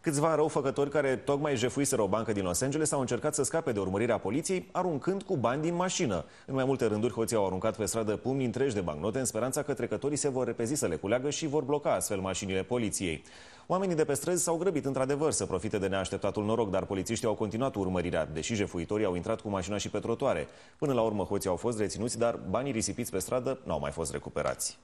Câțiva răufăcători care tocmai jefuiseră o bancă din Los Angeles au încercat să scape de urmărirea poliției, aruncând cu bani din mașină. În mai multe rânduri, hoții au aruncat pe stradă pumni întregi de bancnote în speranța că trecătorii se vor repezi să le culeagă și vor bloca astfel mașinile poliției. Oamenii de pe străzi s-au grăbit într-adevăr să profite de neașteptatul noroc, dar polițiștii au continuat urmărirea, deși jefuitorii au intrat cu mașina și pe trotuare. Până la urmă, hoții au fost reținuți, dar banii risipiți pe stradă n-au mai fost recuperați.